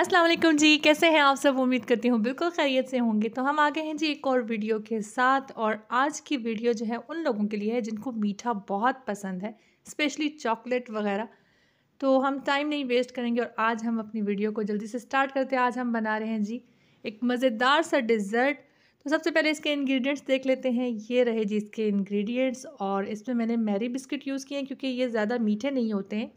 असलम जी कैसे हैं आप सब उम्मीद करती हूँ बिल्कुल खैरियत से होंगे तो हम आ गए हैं जी एक और वीडियो के साथ और आज की वीडियो जो है उन लोगों के लिए है जिनको मीठा बहुत पसंद है स्पेशली चॉकलेट वगैरह तो हम टाइम नहीं वेस्ट करेंगे और आज हम अपनी वीडियो को जल्दी से स्टार्ट करते हैं आज हम बना रहे हैं जी एक मज़ेदार सा डिज़र्ट तो सबसे पहले इसके इंग्रेडिएंट्स देख लेते हैं ये रहे जी इसके इंग्रेडिएंट्स और इसमें मैंने मैरी बिस्किट यूज़ किए हैं क्योंकि ये ज़्यादा मीठे नहीं होते हैं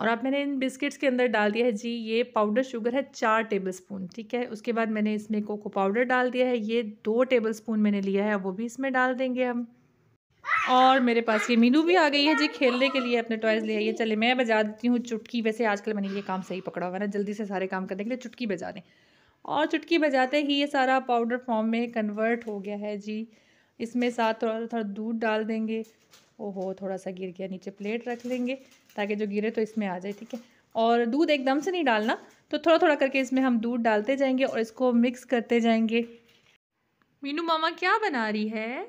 और अब मैंने इन बिस्किट्स के अंदर डाल दिया है जी ये पाउडर शुगर है चार टेबल स्पून ठीक है उसके बाद मैंने इसमें कोको पाउडर डाल दिया है ये दो टेबल स्पून मैंने लिया है वो भी इसमें डाल देंगे हम और मेरे पास ये मीनू भी आ गई है जी खेलने के लिए अपने टॉयज़ ले आइए चले मैं बजा देती हूँ चुटकी वैसे आजकल मैंने ये काम सही पकड़ा हुआ ना जल्दी से सारे काम करने के लिए चुटकी बजा दें और चुटकी बजाते ही ये सारा पाउडर फॉर्म में कन्वर्ट हो गया है जी इसमें साथ थोड़ा थोड़ा दूध डाल देंगे ओहो थोड़ा सा गिर गया नीचे प्लेट रख लेंगे ताकि जो गिरे तो इसमें आ जाए ठीक है और दूध एकदम से नहीं डालना तो थोड़ा थोड़ा करके इसमें हम दूध डालते जाएंगे और इसको मिक्स करते जाएंगे मीनू मामा क्या बना रही है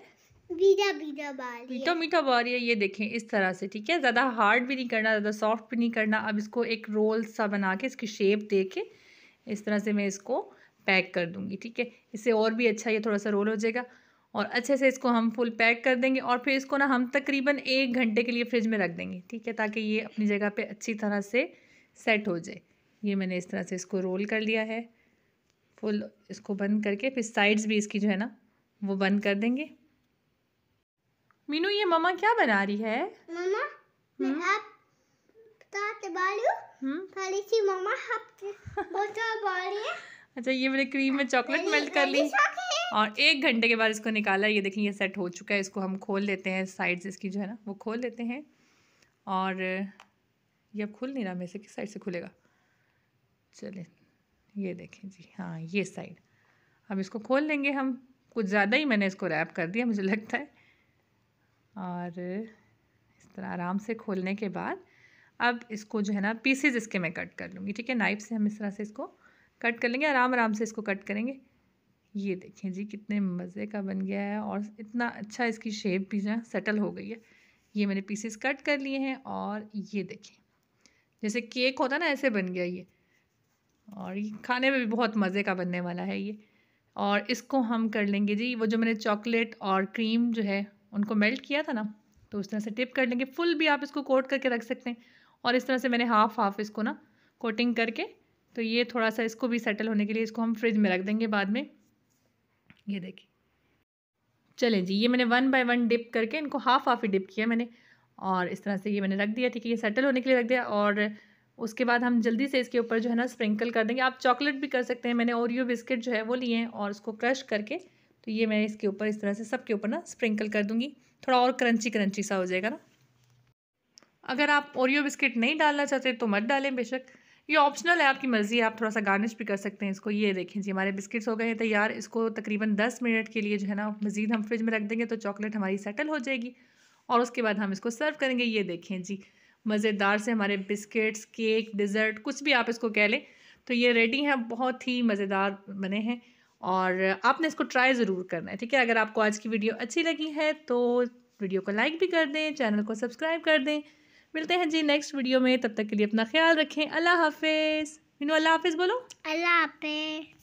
बीटा बीटा बार मीठा मीठा बार ये देखें इस तरह से ठीक है ज़्यादा हार्ड भी नहीं करना ज़्यादा सॉफ्ट भी नहीं करना अब इसको एक रोल सा बना के इसकी शेप दे के इस तरह से मैं इसको पैक कर दूंगी ठीक है इससे और भी अच्छा ये थोड़ा सा रोल हो जाएगा और अच्छे से इसको हम फुल पैक कर देंगे और फिर इसको ना हम तकरीबन एक घंटे के लिए फ्रिज में रख देंगे ठीक है ताकि ये अपनी जगह पे अच्छी तरह से सेट हो जाए ये मैंने इस तरह से इसको रोल कर लिया है फुल इसको बंद करके फिर साइड्स भी इसकी जो है ना वो बंद कर देंगे मीनू ये ममा क्या बना रही है मैं आप हम्म। हम्म। अच्छा ये मैंने क्रीम में चॉकलेट मेल्ट कर ली और एक घंटे के बाद इसको निकाला ये देखें ये सेट हो चुका है इसको हम खोल लेते हैं साइड इसकी जो है ना वो खोल लेते हैं और ये अब खुल नहीं रहा मेरे से किस साइड से खुलेगा चले ये देखें जी हाँ ये साइड अब इसको खोल लेंगे हम कुछ ज़्यादा ही मैंने इसको रैप कर दिया मुझे लगता है और इस तरह आराम से खोलने के बाद अब इसको जो है ना पीसेज इसके मैं कट कर लूँगी ठीक है नाइफ से हम इस तरह से इसको कट कर लेंगे आराम आराम से इसको कट करेंगे ये देखें जी कितने मज़े का बन गया है और इतना अच्छा इसकी शेप भी ना सेटल हो गई है ये मैंने पीसेस कट कर लिए हैं और ये देखें जैसे केक होता ना ऐसे बन गया ये और ये खाने में भी बहुत मज़े का बनने वाला है ये और इसको हम कर लेंगे जी वो जो मैंने चॉकलेट और क्रीम जो है उनको मेल्ट किया था ना तो उस तरह से टिप कर लेंगे फुल भी आप इसको कोट करके रख सकते हैं और इस तरह से मैंने हाफ़ हाफ़ इसको ना कोटिंग करके तो ये थोड़ा सा इसको भी सेटल होने के लिए इसको हम फ्रिज में रख देंगे बाद में ये देखिए चलें जी ये मैंने वन बाय वन डिप करके इनको हाफ हाफ ही डिप किया मैंने और इस तरह से ये मैंने रख दिया ठीक है ये सेटल होने के लिए रख दिया और उसके बाद हम जल्दी से इसके ऊपर जो है ना स्प्रिंकल कर देंगे आप चॉकलेट भी कर सकते हैं मैंने ओरियो बिस्किट जो है वो लिए हैं और उसको क्रश करके तो ये मैं इसके ऊपर इस तरह से सबके ऊपर ना स्प्रिंकल कर दूँगी थोड़ा और क्रंची क्रंची सा हो जाएगा ना अगर आप ओरियो बिस्किट नहीं डालना चाहते तो मत डालें बेशक ये ऑप्शनल है आपकी मर्ज़ी आप थोड़ा सा गार्निश भी कर सकते हैं इसको ये देखें जी हमारे बिस्किट्स हो गए हैं तैयार इसको तकरीबन दस मिनट के लिए जो है ना मज़ीद हम फ्रिज में रख देंगे तो चॉकलेट हमारी सेटल हो जाएगी और उसके बाद हम इसको सर्व करेंगे ये देखें जी मज़ेदार से हमारे बिस्किट्स केक डिज़र्ट कुछ भी आप इसको कह लें तो ये रेडी हैं बहुत ही मज़ेदार बने हैं और आपने इसको ट्राई ज़रूर करना है ठीक है अगर आपको आज की वीडियो अच्छी लगी है तो वीडियो को लाइक भी कर दें चैनल को सब्सक्राइब कर दें मिलते हैं जी नेक्स्ट वीडियो में तब तक के लिए अपना ख्याल रखें अल्लाह हाफिज़ मीनू अल्लाह हाफिज़ बोलो अल्लाह हाफिज़